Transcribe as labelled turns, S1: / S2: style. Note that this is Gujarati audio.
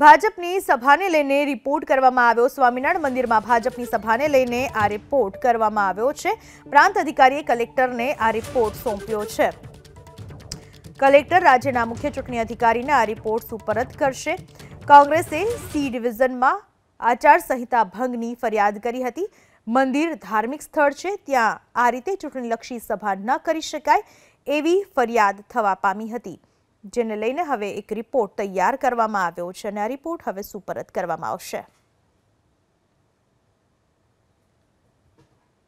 S1: भाजपाની સભાને લઈને રિપોર્ટ કરવામાં આવ્યો સ્વામિનારાયણ મંદિરમાં ભાજપની સભાને લઈને આ રિપોર્ટ કરવામાં આવ્યો છે પ્રાંત અધિકારી કલેક્ટરને આ રિપોર્ટ સોંપ્યો છે કલેક્ટર રાજ્યના મુખ્ય ચૂંટણી અધિકારીને આ રિપોર્ટ સુપરત કરશે કોંગ્રેસે સી ડિવિઝનમાં આચાર સંહિતા ભંગની ફરિયાદ કરી હતી મંદિર ધાર્મિક સ્થળ છે ત્યાં આ રીતે ચૂંટણી લક્ષી સભા ન કરી શકાય એવી ફરિયાદ થવા પામી હતી જેને લઈને હવે એક રિપોર્ટ તૈયાર કરવામાં આવ્યો છે અને આ રિપોર્ટ હવે સુપરત કરવામાં આવશે